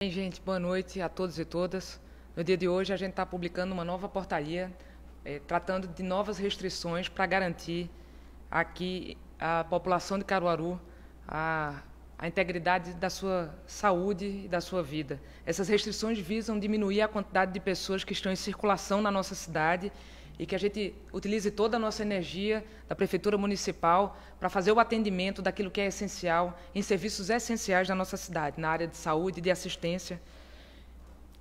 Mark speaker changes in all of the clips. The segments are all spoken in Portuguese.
Speaker 1: Bem, gente, boa noite a todos e todas. No dia de hoje, a gente está publicando uma nova portaria é, tratando de novas restrições para garantir aqui à população de Caruaru a, a integridade da sua saúde e da sua vida. Essas restrições visam diminuir a quantidade de pessoas que estão em circulação na nossa cidade e que a gente utilize toda a nossa energia da Prefeitura Municipal para fazer o atendimento daquilo que é essencial, em serviços essenciais da nossa cidade, na área de saúde, de assistência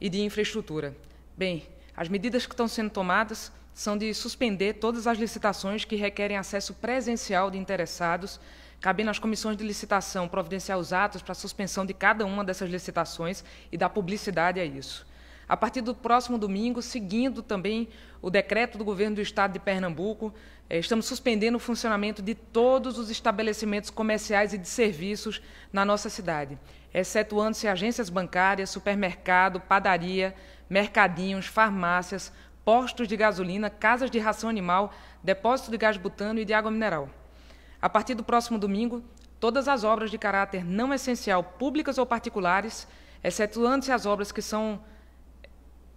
Speaker 1: e de infraestrutura. Bem, as medidas que estão sendo tomadas são de suspender todas as licitações que requerem acesso presencial de interessados, cabendo às comissões de licitação providenciar os atos para a suspensão de cada uma dessas licitações e dar publicidade a isso a partir do próximo domingo, seguindo também o decreto do governo do estado de Pernambuco, eh, estamos suspendendo o funcionamento de todos os estabelecimentos comerciais e de serviços na nossa cidade, excetuando-se agências bancárias, supermercado, padaria, mercadinhos, farmácias, postos de gasolina, casas de ração animal, depósito de gás butano e de água mineral. A partir do próximo domingo, todas as obras de caráter não essencial, públicas ou particulares, excetuando-se as obras que são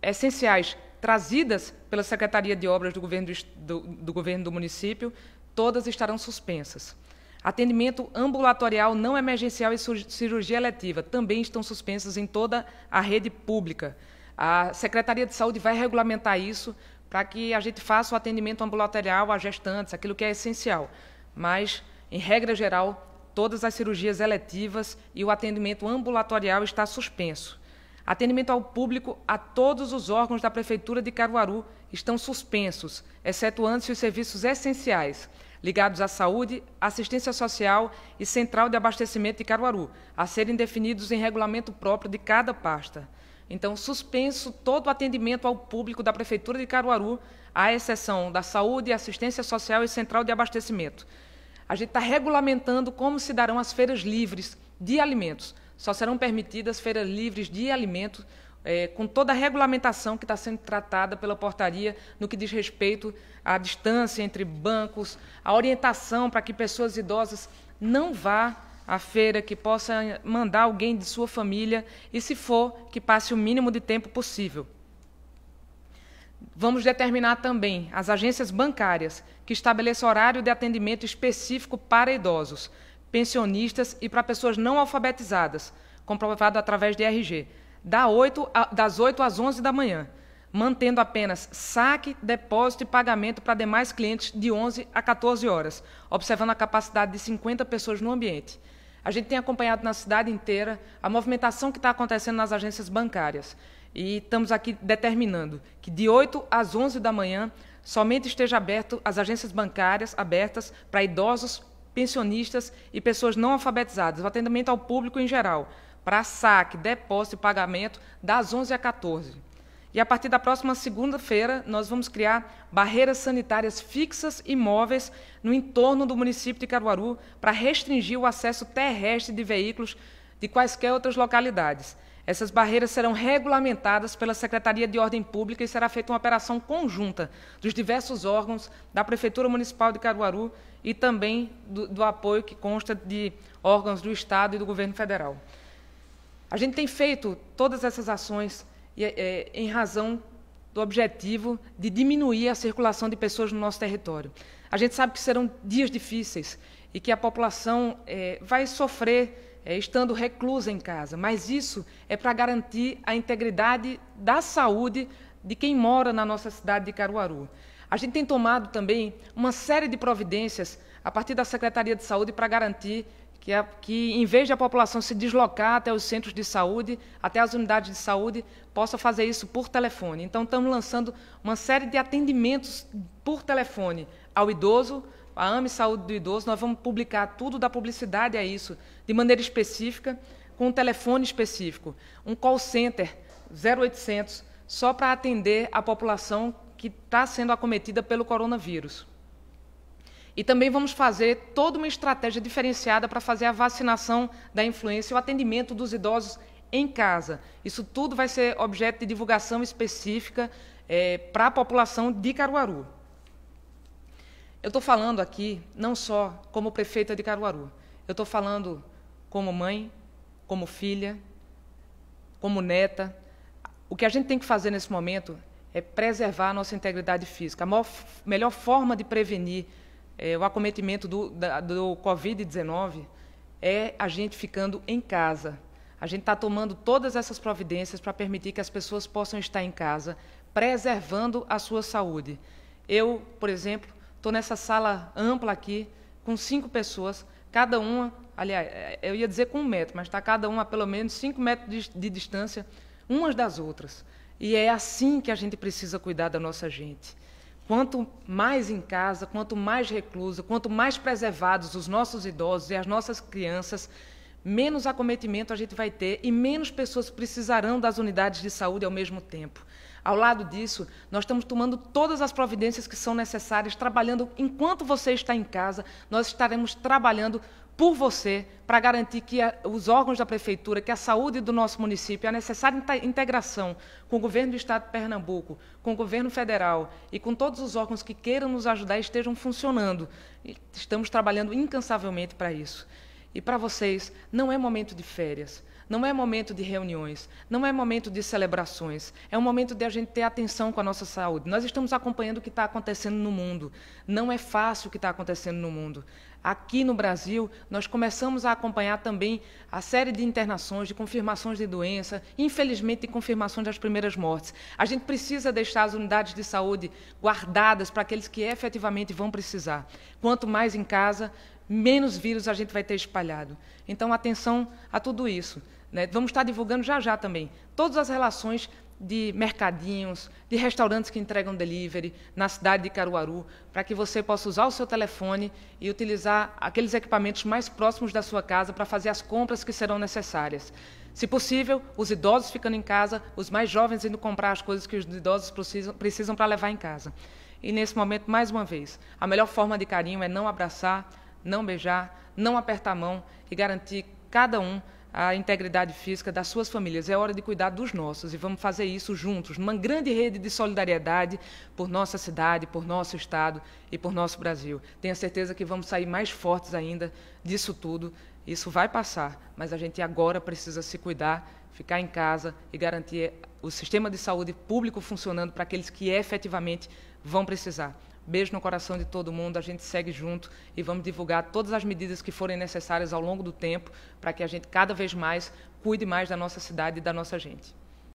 Speaker 1: essenciais trazidas pela Secretaria de Obras do governo do, do, do governo do município, todas estarão suspensas. Atendimento ambulatorial não emergencial e cirurgia eletiva também estão suspensas em toda a rede pública. A Secretaria de Saúde vai regulamentar isso para que a gente faça o atendimento ambulatorial a gestantes, aquilo que é essencial. Mas, em regra geral, todas as cirurgias eletivas e o atendimento ambulatorial está suspenso. Atendimento ao público a todos os órgãos da Prefeitura de Caruaru estão suspensos, excetuando-se os serviços essenciais ligados à saúde, assistência social e central de abastecimento de Caruaru, a serem definidos em regulamento próprio de cada pasta. Então, suspenso todo o atendimento ao público da Prefeitura de Caruaru, à exceção da saúde, assistência social e central de abastecimento. A gente está regulamentando como se darão as feiras livres de alimentos só serão permitidas feiras livres de alimentos é, com toda a regulamentação que está sendo tratada pela portaria no que diz respeito à distância entre bancos, a orientação para que pessoas idosas não vá à feira, que possa mandar alguém de sua família e, se for, que passe o mínimo de tempo possível. Vamos determinar também as agências bancárias que estabeleçam horário de atendimento específico para idosos pensionistas e para pessoas não alfabetizadas, comprovado através de RG, da 8 a, das 8 às 11 da manhã, mantendo apenas saque, depósito e pagamento para demais clientes de 11 a 14 horas, observando a capacidade de 50 pessoas no ambiente. A gente tem acompanhado na cidade inteira a movimentação que está acontecendo nas agências bancárias. E estamos aqui determinando que de 8 às 11 da manhã somente esteja aberto as agências bancárias abertas para idosos, pensionistas e pessoas não alfabetizadas, o atendimento ao público em geral, para saque, depósito e pagamento das 11 às 14. E a partir da próxima segunda-feira, nós vamos criar barreiras sanitárias fixas e móveis no entorno do município de Caruaru para restringir o acesso terrestre de veículos de quaisquer outras localidades. Essas barreiras serão regulamentadas pela Secretaria de Ordem Pública e será feita uma operação conjunta dos diversos órgãos da Prefeitura Municipal de Caruaru e também do, do apoio que consta de órgãos do Estado e do Governo Federal. A gente tem feito todas essas ações é, é, em razão do objetivo de diminuir a circulação de pessoas no nosso território. A gente sabe que serão dias difíceis e que a população é, vai sofrer é, estando reclusa em casa, mas isso é para garantir a integridade da saúde de quem mora na nossa cidade de Caruaru. A gente tem tomado também uma série de providências a partir da Secretaria de Saúde para garantir que, a, que, em vez de a população se deslocar até os centros de saúde, até as unidades de saúde, possa fazer isso por telefone. Então, estamos lançando uma série de atendimentos por telefone ao idoso, a AME Saúde do Idoso, nós vamos publicar tudo da publicidade a isso, de maneira específica, com um telefone específico, um call center 0800, só para atender a população que está sendo acometida pelo coronavírus. E também vamos fazer toda uma estratégia diferenciada para fazer a vacinação da influenza e o atendimento dos idosos em casa. Isso tudo vai ser objeto de divulgação específica é, eh, para a população de Caruaru. Eu estou falando aqui não só como prefeita de Caruaru, eu estou falando como mãe, como filha, como neta. O que a gente tem que fazer nesse momento é preservar a nossa integridade física. A maior, melhor forma de prevenir é, o acometimento do, do Covid-19 é a gente ficando em casa. A gente está tomando todas essas providências para permitir que as pessoas possam estar em casa, preservando a sua saúde. Eu, por exemplo, Estou nessa sala ampla aqui, com cinco pessoas, cada uma, aliás, é, é, eu ia dizer com um metro, mas está cada uma a pelo menos cinco metros de, de distância, umas das outras. E é assim que a gente precisa cuidar da nossa gente. Quanto mais em casa, quanto mais reclusa, quanto mais preservados os nossos idosos e as nossas crianças, menos acometimento a gente vai ter e menos pessoas precisarão das unidades de saúde ao mesmo tempo. Ao lado disso, nós estamos tomando todas as providências que são necessárias, trabalhando enquanto você está em casa, nós estaremos trabalhando por você para garantir que a, os órgãos da prefeitura, que a saúde do nosso município, a necessária integração com o governo do estado de Pernambuco, com o governo federal e com todos os órgãos que queiram nos ajudar estejam funcionando. E estamos trabalhando incansavelmente para isso. E para vocês, não é momento de férias. Não é momento de reuniões, não é momento de celebrações, é um momento de a gente ter atenção com a nossa saúde. Nós estamos acompanhando o que está acontecendo no mundo. Não é fácil o que está acontecendo no mundo. Aqui no Brasil, nós começamos a acompanhar também a série de internações, de confirmações de doença, infelizmente, de confirmações das primeiras mortes. A gente precisa deixar as unidades de saúde guardadas para aqueles que efetivamente vão precisar. Quanto mais em casa, menos vírus a gente vai ter espalhado. Então, atenção a tudo isso. Né? Vamos estar divulgando já já também todas as relações de mercadinhos, de restaurantes que entregam delivery na cidade de Caruaru, para que você possa usar o seu telefone e utilizar aqueles equipamentos mais próximos da sua casa para fazer as compras que serão necessárias. Se possível, os idosos ficando em casa, os mais jovens indo comprar as coisas que os idosos precisam, precisam para levar em casa. E nesse momento, mais uma vez, a melhor forma de carinho é não abraçar, não beijar, não apertar a mão e garantir cada um a integridade física das suas famílias. É hora de cuidar dos nossos e vamos fazer isso juntos, numa grande rede de solidariedade por nossa cidade, por nosso estado e por nosso Brasil. tenho certeza que vamos sair mais fortes ainda disso tudo. Isso vai passar, mas a gente agora precisa se cuidar, ficar em casa e garantir o sistema de saúde público funcionando para aqueles que efetivamente vão precisar. Beijo no coração de todo mundo, a gente segue junto e vamos divulgar todas as medidas que forem necessárias ao longo do tempo para que a gente cada vez mais cuide mais da nossa cidade e da nossa gente.